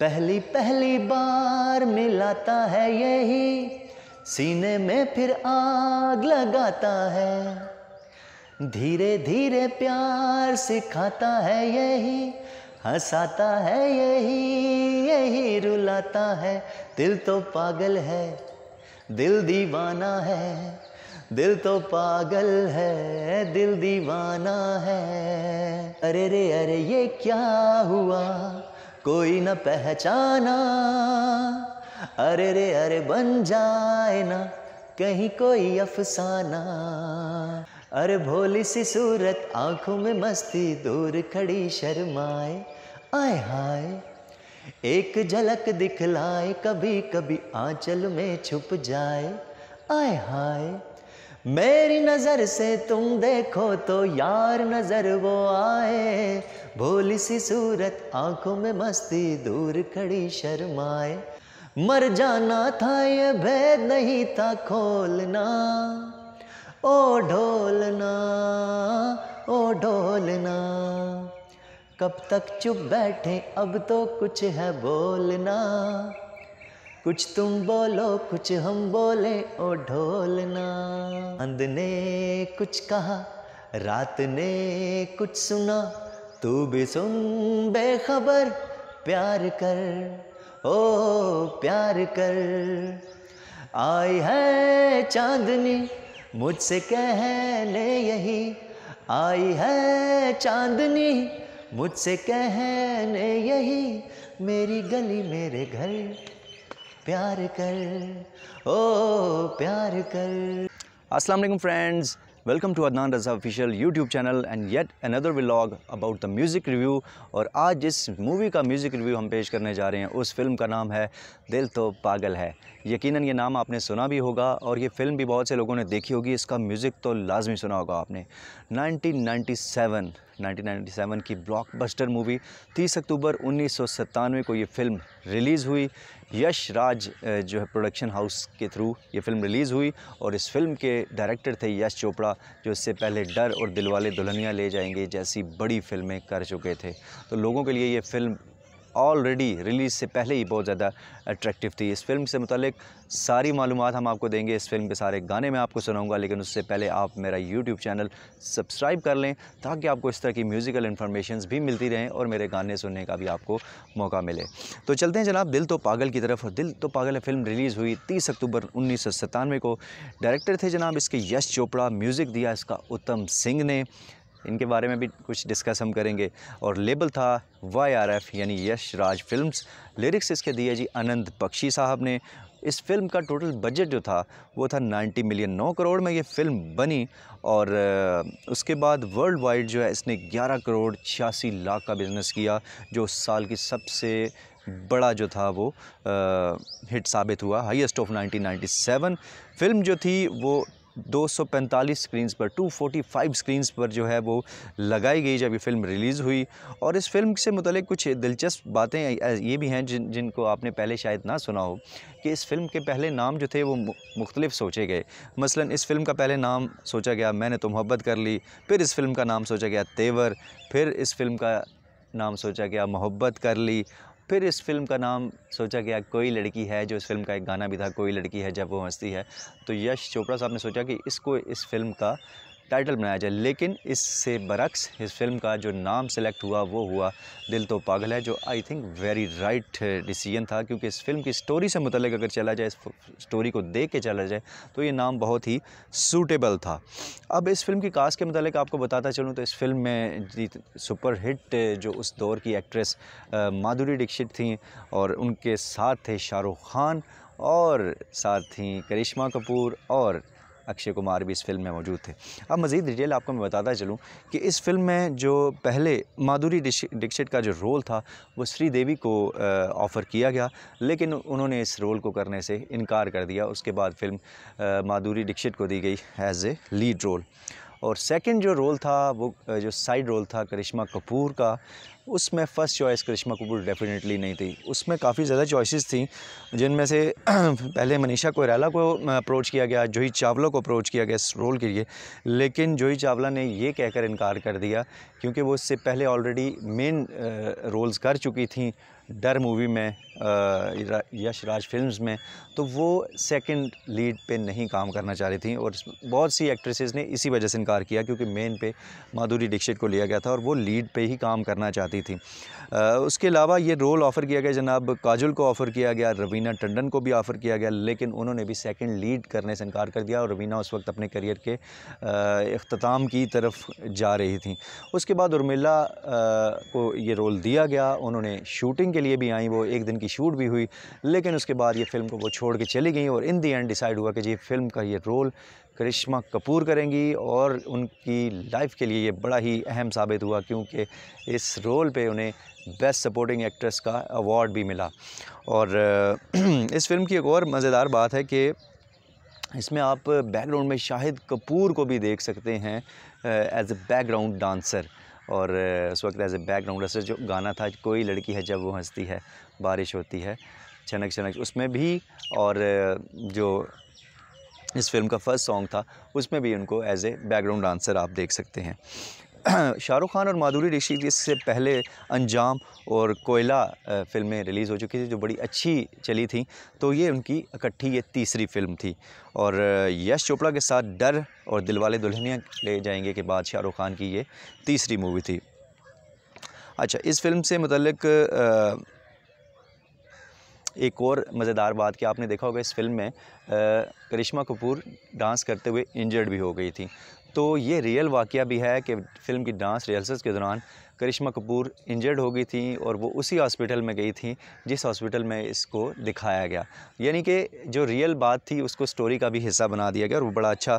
पहली पहली बार मिलाता है यही सीने में फिर आग लगाता है धीरे धीरे प्यार सिखाता है यही हंसाता है यही यही रुलाता है दिल तो पागल है दिल दीवाना है दिल तो पागल है दिल दीवाना है अरे रे अरे ये क्या हुआ कोई न पहचाना अरे रे अरे बन जाए ना कहीं कोई अफसाना अरे भोली सी सूरत आंखों में मस्ती दूर खड़ी शर्माए आय हाय एक झलक दिखलाए कभी कभी आंचल में छुप जाए आय हाय मेरी नज़र से तुम देखो तो यार नज़र वो आए भोली सी सूरत आंखों में मस्ती दूर खड़ी शर्माए मर जाना था ये भेद नहीं था खोलना ओ ढोलना ओ ढोलना कब तक चुप बैठे अब तो कुछ है बोलना कुछ तुम बोलो कुछ हम बोले ओ ढोलना अंध ने कुछ कहा रात ने कुछ सुना तू भी सुन बेखबर प्यार कर ओ प्यार कर आई है चांदनी मुझसे कहने यही आई है चांदनी मुझसे कहने यही मेरी गली मेरे घर प्यार कर ओ प्यार कर अस्सलाम वालेकुम friends welcome to Adnan Raza official YouTube channel and yet another vlog about the music review और आज जिस मूवी का म्यूज़िक रिव्यू हम पेश करने जा रहे हैं उस फिल्म का नाम है दिल तो पागल है यकीनन ये नाम आपने सुना भी होगा और ये फ़िल्म भी बहुत से लोगों ने देखी होगी इसका म्यूज़िक तो लाजमी सुना होगा आपने 1997 1997 की ब्लॉकबस्टर मूवी 30 अक्टूबर उन्नीस को ये फ़िल्म रिलीज़ हुई यश राज जो है प्रोडक्शन हाउस के थ्रू ये फ़िल्म रिलीज़ हुई और इस फिल्म के डायरेक्टर थे यश चोपड़ा जो इससे पहले डर और दिलवाले दुल्हनिया ले जाएंगे जैसी बड़ी फिल्में कर चुके थे तो लोगों के लिए ये फ़िल्म ऑलरेडी रिलीज़ से पहले ही बहुत ज़्यादा अट्रैक्टिव थी इस फिल्म से मुतलिक सारी मालूम हम आपको देंगे इस फिल्म के सारे गाने मैं आपको सुनाऊंगा लेकिन उससे पहले आप मेरा यूट्यूब चैनल सब्सक्राइब कर लें ताकि आपको इस तरह की म्यूज़िकल इन्फॉर्मेशन भी मिलती रहें और मेरे गाने सुनने का भी आपको मौका मिले तो चलते हैं जनाब दिल तो पागल की तरफ दिल तो पागल फिल्म रिलीज़ हुई तीस अक्टूबर उन्नीस को डायरेक्टर थे जनाब इसके यश चोपड़ा म्यूज़िक दिया इसका उत्तम सिंह ने इनके बारे में भी कुछ डिस्कस हम करेंगे और लेबल था वाई आर एफ़ यानी यश राज फिल्म्स लिरिक्स इसके दिए जी अनंत बख्शी साहब ने इस फिल्म का टोटल बजट जो था वो था 90 मिलियन 9 करोड़ में ये फिल्म बनी और उसके बाद वर्ल्ड वाइड जो है इसने 11 करोड़ छियासी लाख का बिज़नेस किया जो उस साल की सबसे बड़ा जो था वो आ, हिट साबित हुआ हाईएस्ट ऑफ 1997 फिल्म जो थी वो 245 स्क्रीन्स पर 245 स्क्रीन्स पर जो है वो लगाई गई जब ये फ़िल्म रिलीज़ हुई और इस फिल्म से मुतल कुछ दिलचस्प बातें ये भी हैं जिन जिनको आपने पहले शायद ना सुना हो कि इस फिल्म के पहले नाम जो थे वो मुख्तलिफ सोचे गए मसलन इस फिल्म का पहले नाम सोचा गया मैंने तो मोहब्बत कर ली फिर इस फिल्म का नाम सोचा गया तेवर फिर इस फिल्म का नाम सोचा गया मोहब्बत कर ली फिर इस फिल्म का नाम सोचा गया कोई लड़की है जो इस फिल्म का एक गाना भी था कोई लड़की है जब वो हंसती है तो यश चोपड़ा साहब ने सोचा कि इसको इस फिल्म का टाइटल बनाया जाए लेकिन इससे बरक्स इस फिल्म का जो नाम सेलेक्ट हुआ वो हुआ दिल तो पागल है जो I think very right decision था क्योंकि इस फिल्म की स्टोरी से मुतल अगर चला जाए इस स्टोरी को देख के चला जाए तो ये नाम बहुत ही सूटेबल था अब इस फिल्म की कास्ट के मतलब आपको बताता चलूँ तो इस फिल्म में सुपर हिट जो उस दौर की एक्ट्रेस माधुरी दीक्षित थी और उनके साथ थे शाहरुख खान और साथ थी करिश्मा कपूर और अक्षय कुमार भी इस फिल्म में मौजूद थे अब मज़ीद डिटेल आपको मैं बताता चलूँ कि इस फिल्म में जो पहले माधुरी दीक्षित का जो रोल था वो श्रीदेवी को ऑफ़र किया गया लेकिन उन्होंने इस रोल को करने से इनकार कर दिया उसके बाद फिल्म माधुरी दीक्षित को दी गई एज़ ए लीड रोल और सेकेंड जो रोल था वो जो साइड रोल था करिश्मा कपूर का उसमें first choice Karisma Kapoor definitely नहीं थी उसमें काफ़ी ज़्यादा चॉइसेस थी जिनमें से पहले मनीषा कोयराला को अप्रोच किया गया जोही चावला को अप्रोच किया गया इस रोल के लिए लेकिन जोही चावला ने ये कहकर इनकार कर दिया क्योंकि वो इससे पहले ऑलरेडी मेन रोल्स कर चुकी थी डर मूवी में यश राज फिल्म्स में तो वो सेकंड लीड पे नहीं काम करना चाह रही थी और बहुत सी एक्ट्रेसेस ने इसी वजह से इनकार किया क्योंकि मेन पे माधुरी दीक्षित को लिया गया था और वो लीड पे ही काम करना चाहती थी उसके अलावा ये रोल ऑफ़र किया गया जनाब काजल को ऑफ़र किया गया रवीना टंडन को भी ऑफ़र किया गया लेकिन उन्होंने भी सेकेंड लीड करने से इनकार कर दिया और रवीना उस वक्त अपने करियर के अख्ताम की तरफ जा रही थी उसके बाद उर्मिला को ये रोल दिया गया उन्होंने शूटिंग के लिए भी आई वो एक दिन की शूट भी हुई लेकिन उसके बाद ये फ़िल्म को वो छोड़ के चली गई और इन दी एंड डिसाइड हुआ कि जी फिल्म का ये रोल करिश्मा कपूर करेंगी और उनकी लाइफ के लिए ये बड़ा ही अहम साबित हुआ क्योंकि इस रोल पे उन्हें बेस्ट सपोर्टिंग एक्ट्रेस का अवार्ड भी मिला और इस फिल्म की एक और मज़ेदार बात है कि इसमें आप बैकग्राउंड में शाहिद कपूर को भी देख सकते हैं एज ए बैकग्राउंड डांसर और उस वक्त एज ए बैकग्राउंड से जो गाना था कोई लड़की है जब वो हंसती है बारिश होती है छनक छनक उसमें भी और जो इस फिल्म का फर्स्ट सॉन्ग था उसमें भी उनको एज ए बैकग्राउंड डांसर आप देख सकते हैं शाहरुख खान और माधुरी ऋषि इससे पहले अंजाम और कोयला फिल्में रिलीज़ हो चुकी थी जो बड़ी अच्छी चली थी तो ये उनकी इकट्ठी ये तीसरी फिल्म थी और यश चोपड़ा के साथ डर और दिलवाले दुल्हनिया ले जाएंगे के बाद शाहरुख खान की ये तीसरी मूवी थी अच्छा इस फिल्म से मतलब एक और मज़ेदार बात कि आपने देखा होगा इस फिल्म में करिश्मा कपूर डांस करते हुए इंजर्ड भी हो गई थी तो ये रियल वाक़ भी है कि फ़िल्म की डांस रिहर्सल्स के दौरान करिश्मा कपूर इंजर्ड हो गई थी और वो उसी हॉस्पिटल में गई थी जिस हॉस्पिटल में इसको दिखाया गया यानी कि जो रियल बात थी उसको स्टोरी का भी हिस्सा बना दिया गया और वो बड़ा अच्छा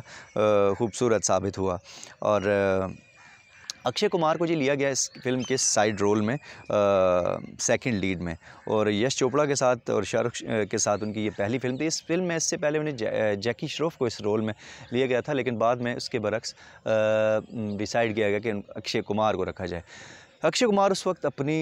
खूबसूरत साबित हुआ और अक्षय कुमार को जी लिया गया इस फिल्म के साइड रोल में सेकंड लीड में और यश चोपड़ा के साथ और शाहरुख के साथ उनकी ये पहली फिल्म थी इस फिल्म में इससे पहले उन्हें जै, जैकी श्रॉफ को इस रोल में लिया गया था लेकिन बाद में उसके बरक्स डिसाइड किया गया कि अक्षय कुमार को रखा जाए अक्षय कुमार उस वक्त अपनी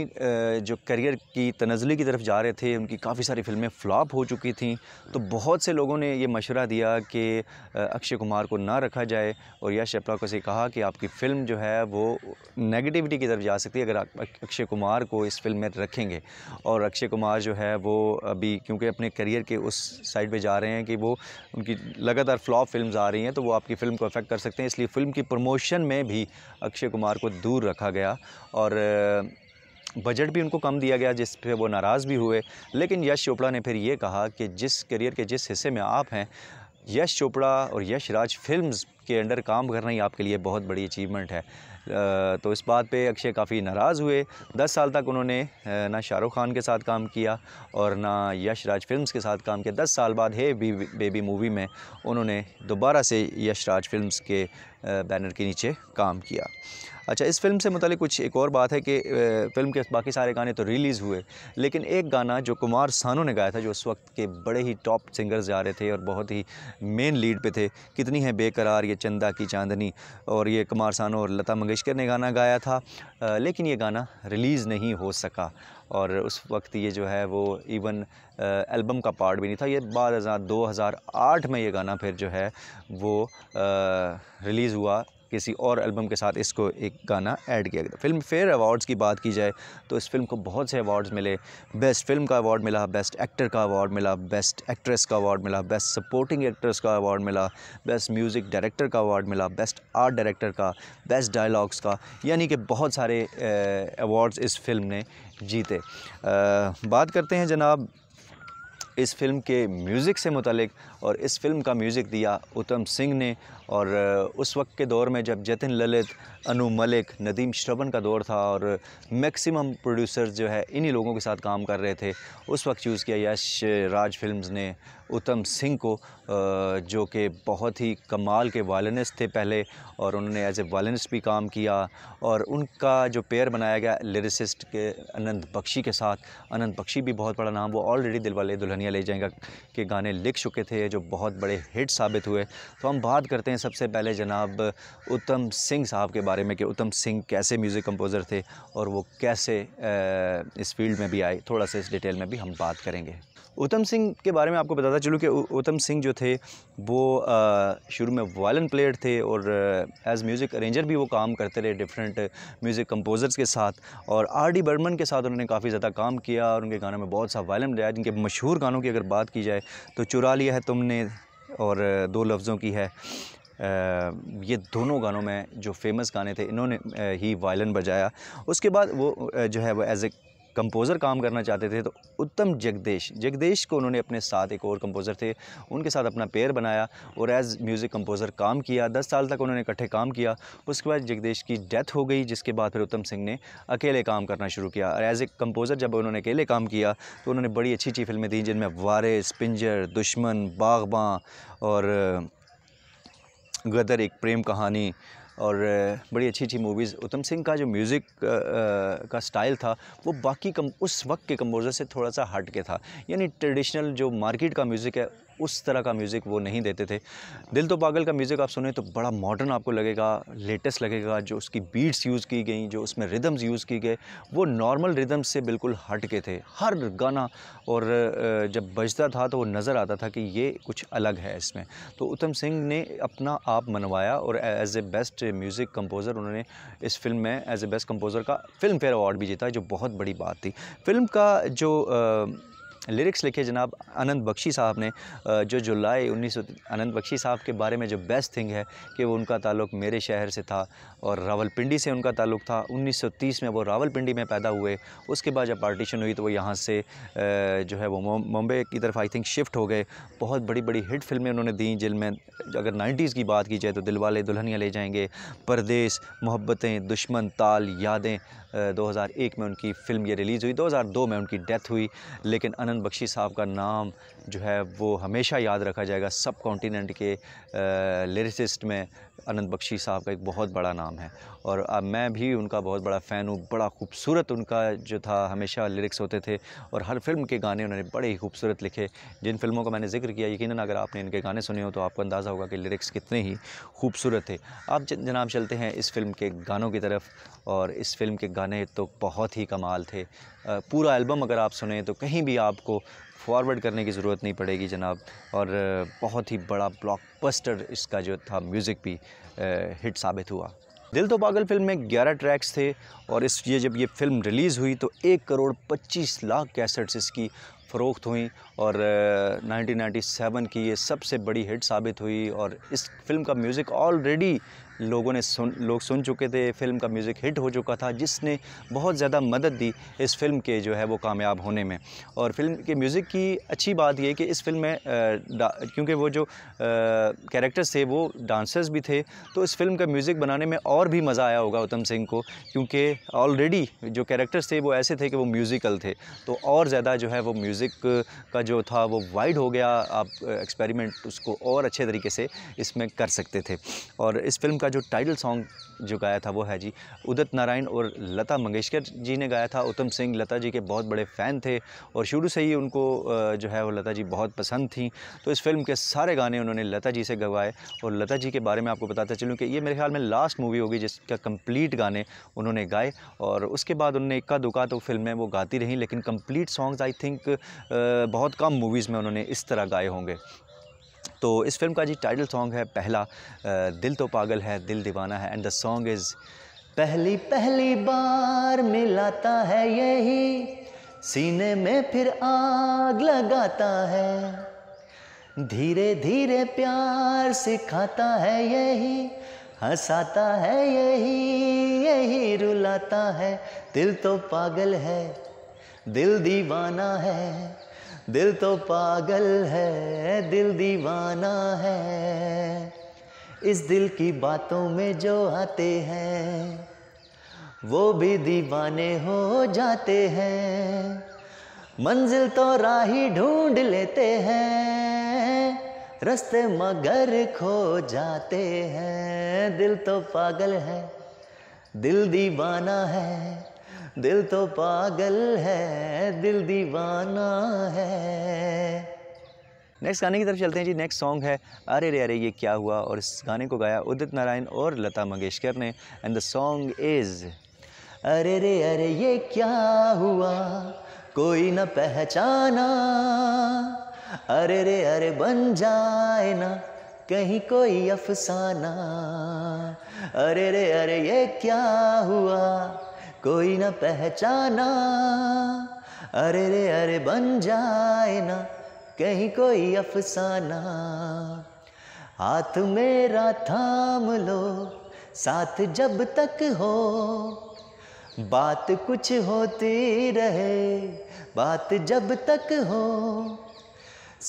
जो करियर की तनजली की तरफ जा रहे थे उनकी काफ़ी सारी फिल्में फ्लॉप हो चुकी थीं तो बहुत से लोगों ने ये मशवरा दिया कि अक्षय कुमार को ना रखा जाए और यश अपरा को से कहा कि आपकी फ़िल्म जो है वो नेगेटिविटी की तरफ जा सकती है अगर आप अक्षय कुमार को इस फिल्म में रखेंगे और अक्षय कुमार जो है वो अभी क्योंकि अपने करियर के उस साइड पर जा रहे हैं कि वो उनकी लगातार फ्लॉप फिल्म आ रही हैं तो वो आपकी फ़िल्म को अफेक्ट कर सकते हैं इसलिए फ़िल्म की प्रमोशन में भी अक्षय कुमार को दूर रखा गया और और बजट भी उनको कम दिया गया जिस पे वो नाराज़ भी हुए लेकिन यश चोपड़ा ने फिर ये कहा कि जिस करियर के जिस हिस्से में आप हैं यश चोपड़ा और यश राज फिल्म्स के अंडर काम करना ही आपके लिए बहुत बड़ी अचीवमेंट है तो इस बात पे अक्षय काफ़ी नाराज़ हुए दस साल तक उन्होंने ना शाहरुख खान के साथ काम किया और ना यश राज फिल्म्स के साथ काम किया दस साल बाद हे बेबी मूवी में उन्होंने दोबारा से यश राज फिल्म के बैनर के नीचे काम किया अच्छा इस फिल्म से मतलब कुछ एक और बात है कि फिल्म के बाकी सारे गाने तो रिलीज़ हुए लेकिन एक गाना जो कुमार सानू ने गाया था जो उस वक्त के बड़े ही टॉप सिंगर्स जा रहे थे और बहुत ही मेन लीड पे थे कितनी है बेकरार ये चंदा की चांदनी और ये कुमार सानू और लता मंगेशकर ने गाना गाया था लेकिन ये गाना रिलीज़ नहीं हो सका और उस वक्त ये जो है वो इवन एल्बम का पार्ट भी नहीं था ये बाद हज़ार दो हज़ार आठ में ये गाना फिर जो है वो रिलीज़ हुआ किसी और एल्बम के साथ इसको एक गाना ऐड किया गया फिल्म फेयर अवार्ड्स की बात की जाए तो इस फिल्म को बहुत से अवार्ड्स मिले बेस्ट फिल्म का अवार्ड मिला बेस्ट एक्टर का अवार्ड मिला बेस्ट एक्ट्रेस का अवार्ड मिला बेस्ट सपोर्टिंग एक्ट्रेस का अवार्ड मिला बेस्ट म्यूज़िक डायरेक्टर का अवार्ड मिला बेस्ट आर्ट डायरेक्टर का बेस्ट डायलॉग्स का यानी कि बहुत सारे अवार्ड्स इस फिल्म ने जीते आ, बात करते हैं जनाब इस फिल्म के म्यूज़िक से मुतलिक और इस फिल्म का म्यूज़िक दिया उत्तम सिंह ने और उस वक्त के दौर में जब जतिन ललित अनु मलिक नदीम श्रवण का दौर था और मैक्सिमम प्रोड्यूसर्स जो है इन्हीं लोगों के साथ काम कर रहे थे उस वक्त चूज़ किया यश राज फिल्म्स ने उत्तम सिंह को जो कि बहुत ही कमाल के वायलिनिस्ट थे पहले और उन्होंने एज ए वायलिनिस्ट भी काम किया और उनका जो पेयर बनाया गया लिरिसिस्ट के अनंत बख्शी के साथ अनंत बख्शी भी बहुत बड़ा नाम वो ऑलरेडी दिलवाले दुल्हनिया ले जाएगा के गाने लिख चुके थे जो बहुत बड़े हिट साबित हुए तो हम बात करते हैं सबसे पहले जनाब उत्तम सिंह साहब के बारे में कि उत्तम सिंह कैसे म्यूज़िक कंपोज़र थे और वो कैसे इस फील्ड में भी आए थोड़ा सा इस डिटेल में भी हम बात करेंगे उत्तम सिंह के बारे में आपको बताता चलूँ कि उत्तम सिंह जो थे वो शुरू में वायलन प्लेयर थे और एज म्यूज़िक अरेंजर भी वो काम करते रहे डिफरेंट म्यूज़िक कंपोज़र्स के साथ और आर डी बर्मन के साथ उन्होंने काफ़ी ज़्यादा काम किया और उनके गानों में बहुत सा वायलन बजाया जिनके मशहूर गानों की अगर बात की जाए तो चुरा लिया है तुमने और दो लफ्ज़ों की है आ, ये दोनों गानों में जो फेमस गाने थे इन्होंने ही वायलन बजाया उसके बाद वो जो है वो एज ए कंपोज़र काम करना चाहते थे तो उत्तम जगदेश जगदेश को उन्होंने अपने साथ एक और कंपोज़र थे उनके साथ अपना पेयर बनाया और एज़ म्यूज़िक कंपोज़र काम किया दस साल तक उन्होंने इकट्ठे काम किया उसके बाद जगदेश की डेथ हो गई जिसके बाद फिर उत्तम सिंह ने अकेले काम करना शुरू किया और एज़ ए कंपोज़र जब उन्होंने अकेले काम किया तो उन्होंने बड़ी अच्छी अच्छी फिल्में दी जिनमें वारिस पिंजर दुश्मन बागबाँ और गदर एक प्रेम कहानी और बड़ी अच्छी अच्छी मूवीज़ उत्तम सिंह का जो म्यूज़िक का स्टाइल था वो बाकी कम उस वक्त के कंपोज़र से थोड़ा सा हट के था यानी ट्रेडिशनल जो मार्केट का म्यूज़िक है उस तरह का म्यूज़िक वो नहीं देते थे दिल तो पागल का म्यूज़िक आप सुने तो बड़ा मॉडर्न आपको लगेगा लेटेस्ट लगेगा जो उसकी बीट्स यूज़ की गई जो उसमें रिदम्स यूज़ की गए वो नॉर्मल रिदम से बिल्कुल हट के थे हर गाना और जब बजता था तो वो नज़र आता था कि ये कुछ अलग है इसमें तो उत्तम सिंह ने अपना आप मनवाया और as a best music composer उन्होंने इस फिल्म में एज ए बेस्ट कंपोज़र का फिल्म फेयर अवार्ड भी जीता जो बहुत बड़ी बात थी फिल्म का जो आ, लिरिक्स लिखे जनाब अनंत बख्शी साहब ने जो जुलाई उन्नीस अनंत बख्शी साहब के बारे में जो बेस्ट थिंग है कि वो उनका ताल्लुक मेरे शहर से था और रावलपिंडी से उनका ताल्लुक था 1930 में वो रावलपिंडी में पैदा हुए उसके बाद जब पार्टीशन हुई तो वो यहाँ से जो है वो मुंबई की तरफ आई थिंक शिफ्ट हो गए बहुत बड़ी बड़ी हिट फिल्में उन्होंने दी जिनमें अगर नाइन्टीज़ की बात की जाए तो दिलवाले दुल्हनिया ले जाएंगे परदेश मोहब्बतें दुश्मन ताल यादें 2001 में उनकी फ़िल्म ये रिलीज़ हुई 2002 में उनकी डेथ हुई लेकिन अनंत आनंद बख्शी साहब का नाम जो है वो हमेशा याद रखा जाएगा सब कॉन्टीनेंट के लिरिसिस्ट में अनंत बख्शी साहब का एक बहुत बड़ा नाम है और मैं भी उनका बहुत बड़ा फ़ैन हूँ बड़ा खूबसूरत उनका जो था हमेशा लिरिक्स होते थे और हर फिल्म के गाने उन्होंने बड़े ही खूबसूरत लिखे जिन फिल्मों का मैंने जिक्र किया यकीन अगर आपने इनके गाने सुने हो तो आपको अंदाज़ा होगा कि लिरिक्स कितने ही खूबसूरत थे आप जनाब चलते हैं इस फिल्म के गानों की तरफ और इस फिल्म के गाने तो बहुत ही कमाल थे पूरा एल्बम अगर आप सुने तो कहीं भी आपको फॉरवर्ड करने की ज़रूरत नहीं पड़ेगी जनाब और बहुत ही बड़ा ब्लॉकबस्टर इसका जो था म्यूज़िक भी हिट साबित हुआ दिल तो पागल फिल्म में 11 ट्रैक्स थे और इस ये जब ये फिल्म रिलीज़ हुई तो एक करोड़ 25 लाख कैसेट्स इसकी फ़रोख्त हुई और 1997 की ये सबसे बड़ी हिट साबित हुई और इस फिल्म का म्यूज़िक ऑलरेडी लोगों ने सुन लोग सुन चुके थे फिल्म का म्यूज़िक हिट हो चुका था जिसने बहुत ज़्यादा मदद दी इस फिल्म के जो है वो कामयाब होने में और फिल्म के म्यूज़िक की अच्छी बात यह कि इस फिल्म में क्योंकि वो जो कैरेक्टर्स थे वो डांसर्स भी थे तो इस फिल्म का म्यूज़िक बनाने में और भी मज़ा आया होगा उत्तम सिंह को क्योंकि ऑलरेडी जो कैरेक्टर्स थे वो ऐसे थे कि वो म्यूज़िकल थे तो और ज़्यादा जो है वो म्यूज़िक का जो था वो वाइड हो गया आप एक्सपेरिमेंट उसको और अच्छे तरीके से इसमें कर सकते थे और इस फिल्म का जो टाइटल सॉन्ग जो गाया था वो है जी उदित नारायण और लता मंगेशकर जी ने गाया था उत्तम सिंह लता जी के बहुत बड़े फ़ैन थे और शुरू से ही उनको जो है वो लता जी बहुत पसंद थी तो इस फिल्म के सारे गाने उन्होंने लता जी से गवाए और लता जी के बारे में आपको बताता चलूँ कि ये मेरे ख्याल में लास्ट मूवी होगी जिसका कम्प्लीट गाने उन्होंने गाए और उसके बाद उन्होंने इक्का दुका तो फिल्में वो गाती रहीं लेकिन कम्प्लीट सॉन्ग्स आई थिंक बहुत कम मूवीज़ में उन्होंने इस तरह गाए होंगे तो इस फिल्म का जी टाइटल सॉन्ग है पहला दिल तो पागल है दिल दीवाना है एंड द सॉन्ग इज़ पहली पहली बार मिलाता है यही सीने में फिर आग लगाता है धीरे धीरे प्यार सिखाता है यही हंसाता है यही यही रुलाता है दिल तो पागल है दिल दीवाना है दिल तो पागल है दिल दीवाना है इस दिल की बातों में जो आते हैं वो भी दीवाने हो जाते हैं मंजिल तो राही ढूंढ लेते हैं रस्ते मगर खो जाते हैं दिल तो पागल है दिल दीवाना है दिल तो पागल है दिल दीवाना है नेक्स्ट गाने की तरफ चलते हैं जी नेक्स्ट सॉन्ग है अरे रे अरे ये क्या हुआ और इस गाने को गाया उदित नारायण और लता मंगेशकर ने एंड द सॉन्ग इज़ अरे रे अरे ये क्या हुआ कोई न पहचाना अरे रे अरे बन जाए ना कहीं कोई अफसाना अरे रे अरे ये क्या हुआ कोई न पहचाना अरे रे अरे बन जाए ना कहीं कोई अफसाना हाथ मेरा थाम लो साथ जब तक हो बात कुछ होती रहे बात जब तक हो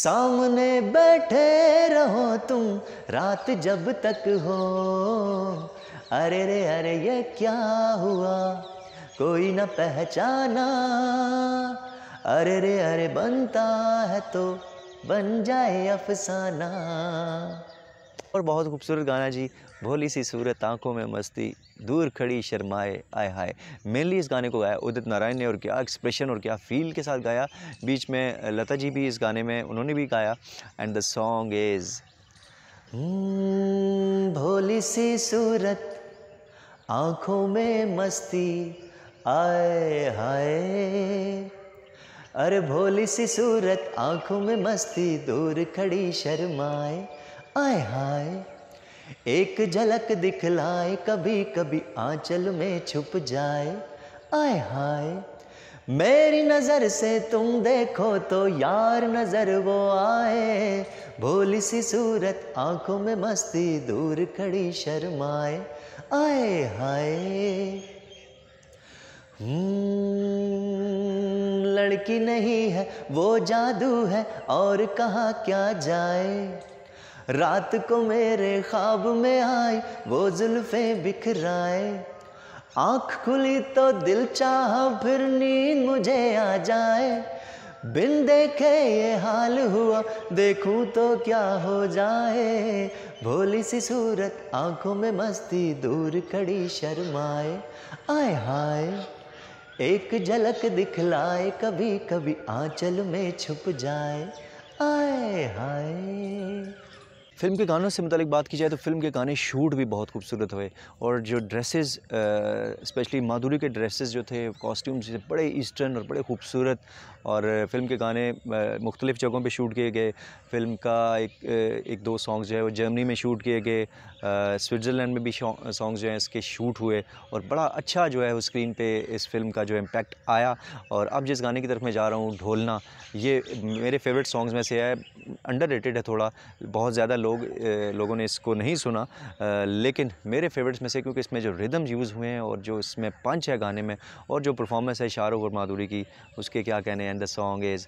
सामने बैठे रहो तुम रात जब तक हो अरे रे अरे ये क्या हुआ कोई न पहचाना अरे रे अरे बनता है तो बन जाए अफसाना और बहुत खूबसूरत गाना जी भोली सी सूरत आंखों में मस्ती दूर खड़ी शर्माए आए हाय मेनली इस गाने को गाया उदित नारायण ने और क्या एक्सप्रेशन और क्या फील के साथ गाया बीच में लता जी भी इस गाने में उन्होंने भी गाया एंड द सॉन्ग इज़ भोली सी सूरत आँखों में मस्ती आए हाय अरे भोली सी सूरत आंखों में मस्ती दूर खड़ी शर्माए आए हाय एक झलक दिखलाए कभी कभी आंचल में छुप जाए आए हाय मेरी नज़र से तुम देखो तो यार नज़र वो आए भोली सी सूरत आंखों में मस्ती दूर खड़ी शर्माए आए हाय लड़की नहीं है वो जादू है और कहा क्या जाए रात को मेरे ख्वाब में आई वो जुल्फे बिखराए आंख खुली तो दिल चाह फिर नींद मुझे आ जाए बिन देखे ये हाल हुआ देखूं तो क्या हो जाए भोली सी सूरत आंखों में मस्ती दूर खड़ी शर्माए आए हाय एक झलक दिखलाए कभी कभी आंचल में छुप जाए आए हाय फिल्म के गानों से मतलब बात की जाए तो फिल्म के गाने शूट भी बहुत खूबसूरत हुए और जो ड्रेसेस स्पेशली माधुरी के ड्रेसेस जो थे कॉस्ट्यूम्स बड़े ईस्टर्न और बड़े खूबसूरत और फिल्म के गाने मुख्तलिफ़ जगहों पे शूट किए गए फिल्म का एक एक दो सॉन्ग्स जो है वो जर्मनी में शूट किए गए स्विट्ज़रलैंड में भी सॉन्ग्स जो हैं इसके शूट हुए और बड़ा अच्छा जो है वो स्क्रीन पे इस फिल्म का जो इम्पैक्ट आया और अब जिस गाने की तरफ मैं जा रहा हूँ ढोलना ये मेरे फेवरेट सॉन्ग्स में से है अंडर है थोड़ा बहुत ज़्यादा लोग लोगों ने इसको नहीं सुना लेकिन मेरे फेवरेट्स में से क्योंकि इसमें जो रिदम यूज़ हुए हैं और जो इसमें पंच है गाने में और जो परफॉर्मेंस है शाहरुख और माधुरी की उसके क्या कहने हैं द सॉन्ग इज़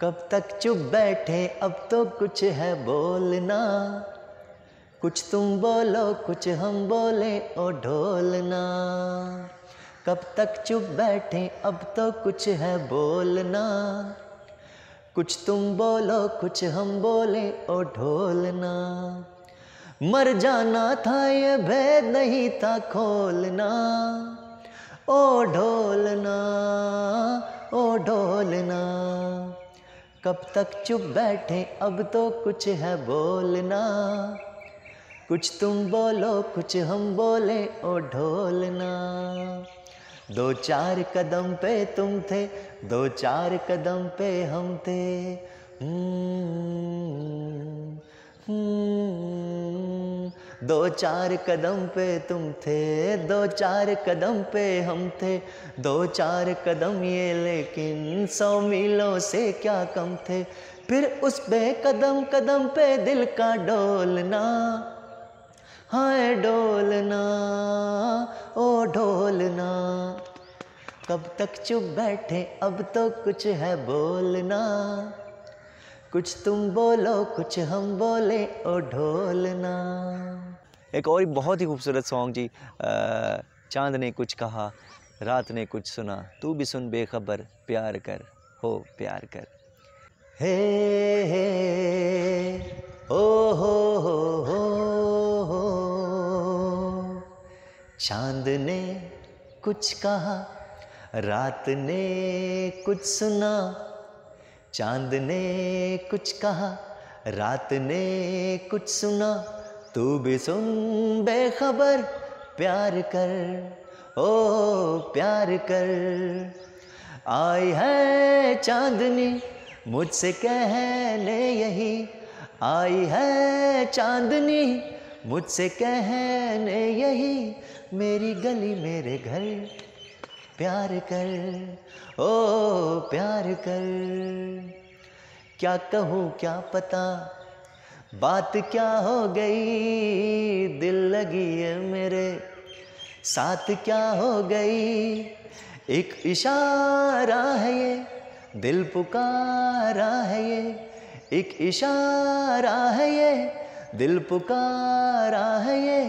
कब तक चुप बैठे अब तो कुछ है बोलना कुछ तुम बोलो कुछ हम बोले ओ ढोलना कब तक चुप बैठे अब तो कुछ है बोलना कुछ तुम बोलो कुछ हम बोले ओ ढोलना मर जाना था ये भेद नहीं था खोलना ओ ढोलना ओ ढोलना कब तक चुप बैठे अब तो कुछ है बोलना कुछ तुम बोलो कुछ हम बोले ओ ढोलना दो चार कदम पे तुम थे दो चार कदम पे हम थे हम्म, हम्म, दो चार कदम पे तुम थे दो चार कदम पे हम थे दो चार कदम ये लेकिन सौ मीलों से क्या कम थे फिर उस पे कदम कदम पे दिल का डोलना हाय डोलना ओ डोलना कब तक चुप बैठे अब तो कुछ है बोलना कुछ तुम बोलो कुछ हम बोले ओ ढोलना एक और बहुत ही खूबसूरत सॉन्ग जी चांद ने कुछ कहा रात ने कुछ सुना तू भी सुन बेखबर प्यार कर हो प्यार कर हे हे ओ हो हो हो चांद ने कुछ कहा रात ने कुछ सुना चांद ने कुछ कहा रात ने कुछ सुना तू भी सुन बेखबर प्यार कर ओ प्यार कर आई है चांदनी मुझसे कहने यही आई है चांदनी मुझसे कहने यही मेरी गली मेरे घर प्यार कर ओ प्यार कर क्या कहूँ क्या पता बात क्या हो गई दिल लगी है मेरे साथ क्या हो गई एक इशारा है ये दिल पुकारा है ये एक इशारा है ये दिल पुकारा है ये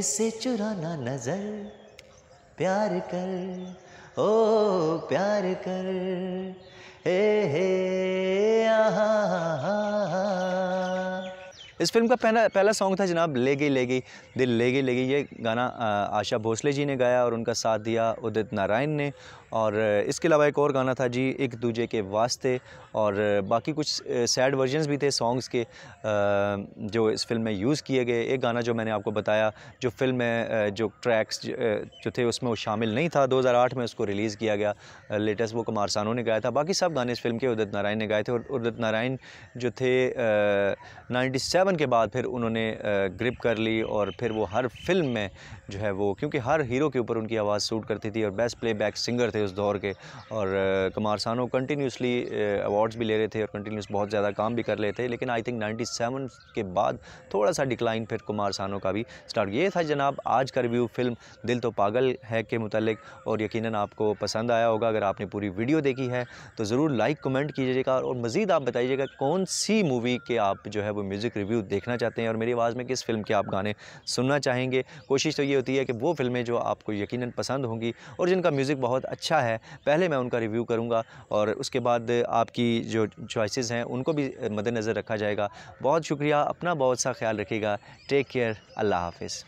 इससे चुराना नजर प्यार कर ओ प्यार कर हे हे इस फिल्म का पहला पहला सॉन्ग था जनाब ले गई ले गई दिल ले गई ले गई ये गाना आशा भोसले जी ने गाया और उनका साथ दिया उदित नारायण ने और इसके अलावा एक और गाना था जी एक दूजे के वास्ते और बाकी कुछ सैड वर्जन्स भी थे सॉन्ग्स के जो इस फिल्म में यूज़ किए गए एक गाना जो मैंने आपको बताया जो फिल्म में जो ट्रैक्स जो थे उसमें वो शामिल नहीं था 2008 में उसको रिलीज़ किया गया लेटेस्ट वो कुमार सानू ने गाया था बाकी सब गाने इस फिल्म के उदित नारायण ने गाए थे और उदित नारायण जो थे नाइन्टी बचपन के बाद फिर उन्होंने ग्रिप कर ली और फिर वो हर फिल्म में जो है वो क्योंकि हर हीरो के ऊपर उनकी आवाज़ सूट करती थी और बेस्ट प्लेबैक सिंगर थे उस दौर के और कुमार सानो कंटिन्यूसली अवार्ड्स भी ले रहे थे और कंटिन्यूस बहुत ज़्यादा काम भी कर रहे थे लेकिन आई थिंक नाइन्टी के बाद थोड़ा सा डिक्लाइन फिर कुमार सानो का भी स्टार्ट ये था जनाब आज का रिव्यू फिल्म दिल तो पागल है के मुतलिक और यकीन आपको पसंद आया होगा अगर आपने पूरी वीडियो देखी है तो ज़रूर लाइक कमेंट कीजिएगा और मज़ीद आप बताइएगा कौन सी मूवी के आप जो है वो म्यूज़िक रिव्यू रिव्यू देखना चाहते हैं और मेरी आवाज़ में किस फिल्म के आप गाने सुनना चाहेंगे कोशिश तो ये होती है कि वो फिल्में जो आपको यकीन पसंद होंगी और जिनका म्यूज़िक बहुत अच्छा है पहले मैं उनका रिव्यू करूँगा और उसके बाद आपकी जो चॉइसेस हैं उनको भी मद्देनज़र रखा जाएगा बहुत शुक्रिया अपना बहुत सा ख्याल रखेगा टेक केयर अल्लाह हाफिज़